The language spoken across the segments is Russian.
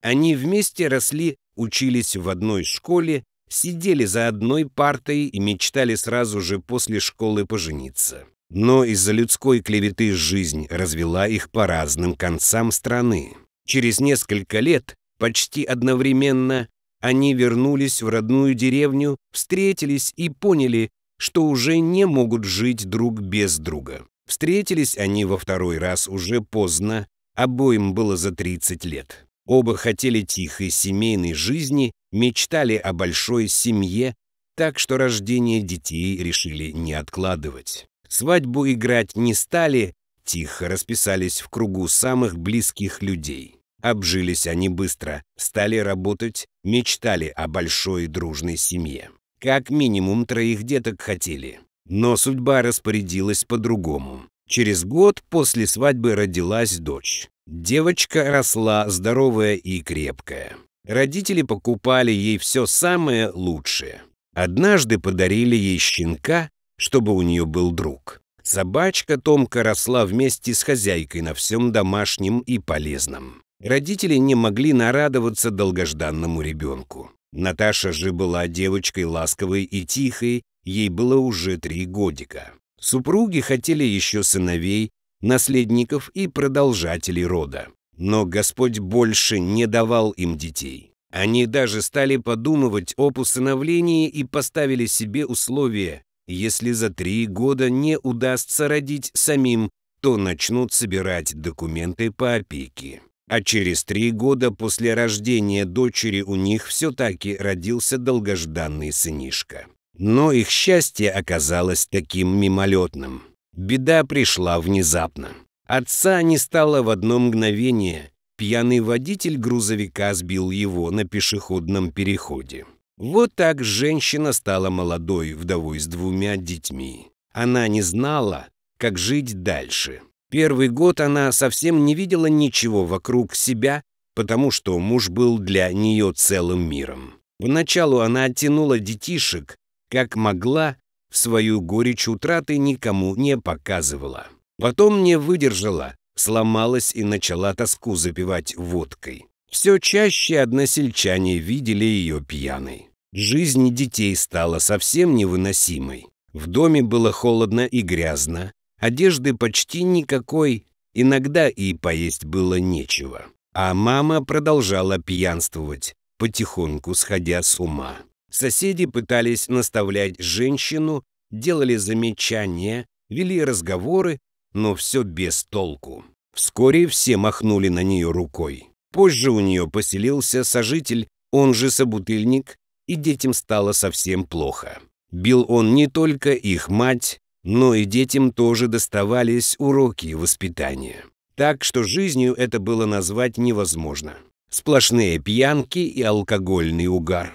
Они вместе росли, учились в одной школе, сидели за одной партой и мечтали сразу же после школы пожениться. Но из-за людской клеветы жизнь развела их по разным концам страны. Через несколько лет, почти одновременно, они вернулись в родную деревню, встретились и поняли, что уже не могут жить друг без друга. Встретились они во второй раз уже поздно, обоим было за 30 лет. Оба хотели тихой семейной жизни, мечтали о большой семье, так что рождение детей решили не откладывать. Свадьбу играть не стали, тихо расписались в кругу самых близких людей. Обжились они быстро, стали работать, мечтали о большой дружной семье. Как минимум троих деток хотели. Но судьба распорядилась по-другому. Через год после свадьбы родилась дочь. Девочка росла здоровая и крепкая. Родители покупали ей все самое лучшее. Однажды подарили ей щенка, чтобы у нее был друг. Собачка Томка росла вместе с хозяйкой на всем домашнем и полезном. Родители не могли нарадоваться долгожданному ребенку. Наташа же была девочкой ласковой и тихой, ей было уже три годика. Супруги хотели еще сыновей, наследников и продолжателей рода. Но Господь больше не давал им детей. Они даже стали подумывать об усыновлении и поставили себе условие, если за три года не удастся родить самим, то начнут собирать документы по опеке. А через три года после рождения дочери у них все-таки родился долгожданный сынишка. Но их счастье оказалось таким мимолетным. Беда пришла внезапно. Отца не стало в одно мгновение. Пьяный водитель грузовика сбил его на пешеходном переходе. Вот так женщина стала молодой вдовой с двумя детьми. Она не знала, как жить дальше. Первый год она совсем не видела ничего вокруг себя, потому что муж был для нее целым миром. Поначалу она оттянула детишек, как могла, в свою горечь утраты никому не показывала. Потом не выдержала, сломалась и начала тоску запивать водкой. Все чаще односельчане видели ее пьяной. Жизнь детей стала совсем невыносимой. В доме было холодно и грязно, одежды почти никакой, иногда и поесть было нечего. А мама продолжала пьянствовать, потихоньку сходя с ума. Соседи пытались наставлять женщину, делали замечания, вели разговоры, но все без толку. Вскоре все махнули на нее рукой. Позже у нее поселился сожитель, он же собутыльник, и детям стало совсем плохо. Бил он не только их мать, но и детям тоже доставались уроки воспитания. Так что жизнью это было назвать невозможно. Сплошные пьянки и алкогольный угар.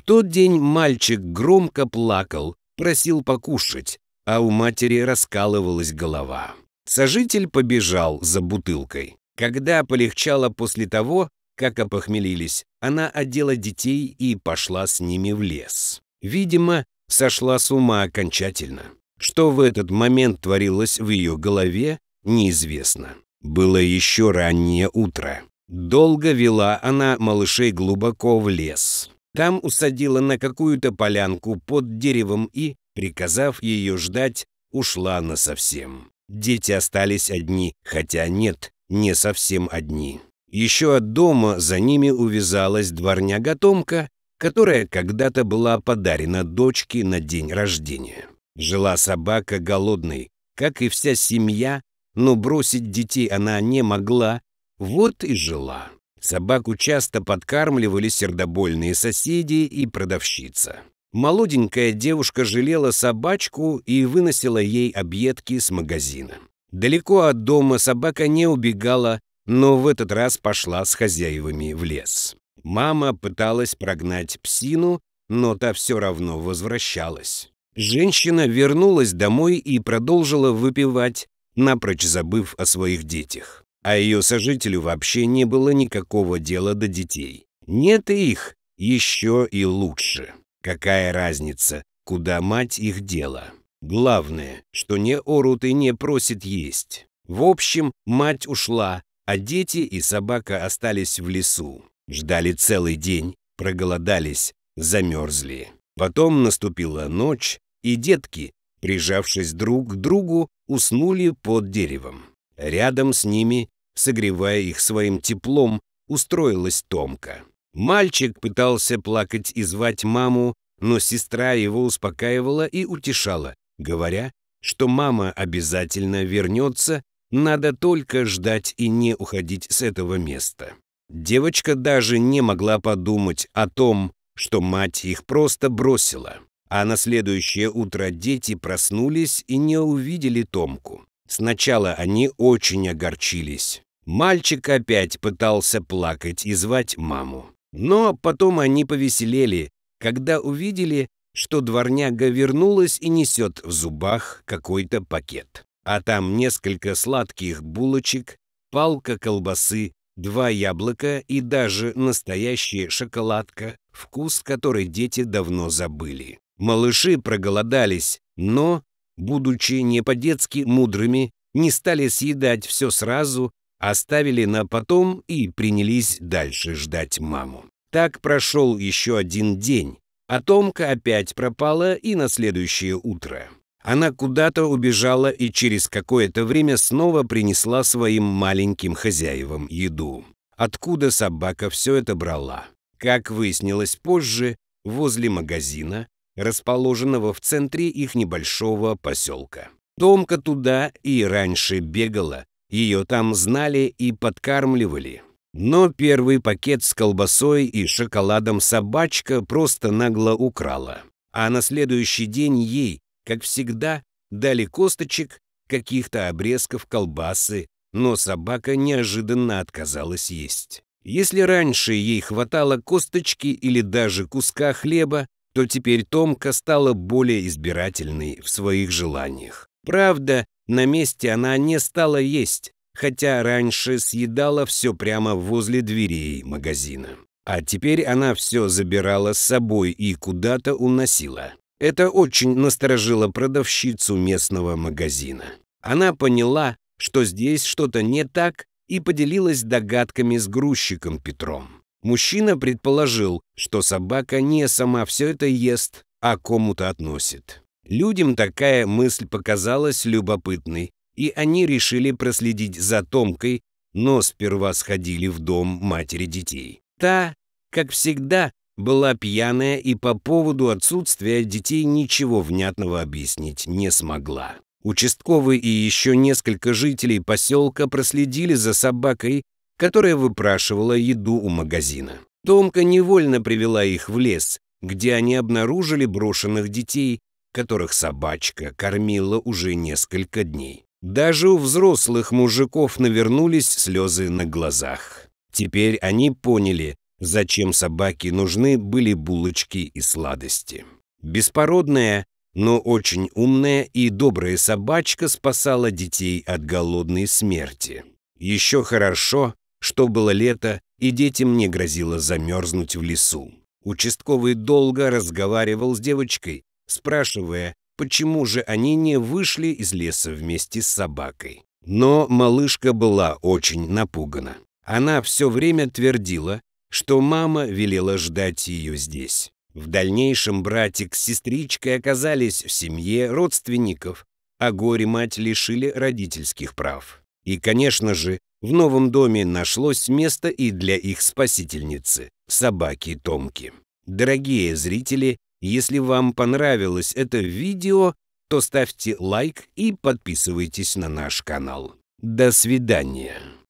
В тот день мальчик громко плакал, просил покушать, а у матери раскалывалась голова. Сожитель побежал за бутылкой. Когда полегчало после того, как опохмелились, она одела детей и пошла с ними в лес. Видимо, сошла с ума окончательно. Что в этот момент творилось в ее голове, неизвестно. Было еще раннее утро. Долго вела она малышей глубоко в лес. Там усадила на какую-то полянку под деревом и, приказав ее ждать, ушла насовсем. Дети остались одни, хотя нет, не совсем одни. Еще от дома за ними увязалась дворня-готомка, которая когда-то была подарена дочке на день рождения. Жила собака голодной, как и вся семья, но бросить детей она не могла, вот и жила. Собаку часто подкармливали сердобольные соседи и продавщица. Молоденькая девушка жалела собачку и выносила ей объедки с магазина. Далеко от дома собака не убегала, но в этот раз пошла с хозяевами в лес. Мама пыталась прогнать псину, но та все равно возвращалась. Женщина вернулась домой и продолжила выпивать, напрочь забыв о своих детях а ее сожителю вообще не было никакого дела до детей. Нет и их, еще и лучше. Какая разница, куда мать их дела? Главное, что не орут и не просит есть. В общем, мать ушла, а дети и собака остались в лесу. Ждали целый день, проголодались, замерзли. Потом наступила ночь, и детки, прижавшись друг к другу, уснули под деревом. Рядом с ними, согревая их своим теплом, устроилась Томка. Мальчик пытался плакать и звать маму, но сестра его успокаивала и утешала, говоря, что мама обязательно вернется, надо только ждать и не уходить с этого места. Девочка даже не могла подумать о том, что мать их просто бросила. А на следующее утро дети проснулись и не увидели Томку. Сначала они очень огорчились. Мальчик опять пытался плакать и звать маму. Но потом они повеселели, когда увидели, что дворняга вернулась и несет в зубах какой-то пакет. А там несколько сладких булочек, палка колбасы, два яблока и даже настоящая шоколадка, вкус которой дети давно забыли. Малыши проголодались, но будучи не по-детски мудрыми, не стали съедать все сразу, оставили на потом и принялись дальше ждать маму. Так прошел еще один день, а Томка опять пропала и на следующее утро. Она куда-то убежала и через какое-то время снова принесла своим маленьким хозяевам еду. Откуда собака все это брала? Как выяснилось позже, возле магазина расположенного в центре их небольшого поселка. Домка туда и раньше бегала, ее там знали и подкармливали. Но первый пакет с колбасой и шоколадом собачка просто нагло украла. А на следующий день ей, как всегда, дали косточек, каких-то обрезков колбасы, но собака неожиданно отказалась есть. Если раньше ей хватало косточки или даже куска хлеба, то теперь Томка стала более избирательной в своих желаниях. Правда, на месте она не стала есть, хотя раньше съедала все прямо возле дверей магазина. А теперь она все забирала с собой и куда-то уносила. Это очень насторожило продавщицу местного магазина. Она поняла, что здесь что-то не так, и поделилась догадками с грузчиком Петром. Мужчина предположил, что собака не сама все это ест, а кому-то относит. Людям такая мысль показалась любопытной, и они решили проследить за Томкой, но сперва сходили в дом матери детей. Та, как всегда, была пьяная и по поводу отсутствия детей ничего внятного объяснить не смогла. Участковый и еще несколько жителей поселка проследили за собакой которая выпрашивала еду у магазина. Томка невольно привела их в лес, где они обнаружили брошенных детей, которых собачка кормила уже несколько дней. Даже у взрослых мужиков навернулись слезы на глазах. Теперь они поняли, зачем собаке нужны были булочки и сладости. Беспородная, но очень умная и добрая собачка спасала детей от голодной смерти. Еще хорошо, что было лето, и детям не грозило замерзнуть в лесу. Участковый долго разговаривал с девочкой, спрашивая, почему же они не вышли из леса вместе с собакой. Но малышка была очень напугана. Она все время твердила, что мама велела ждать ее здесь. В дальнейшем братик с сестричкой оказались в семье родственников, а горе мать лишили родительских прав. И, конечно же, в новом доме нашлось место и для их спасительницы, собаки Томки. Дорогие зрители, если вам понравилось это видео, то ставьте лайк и подписывайтесь на наш канал. До свидания.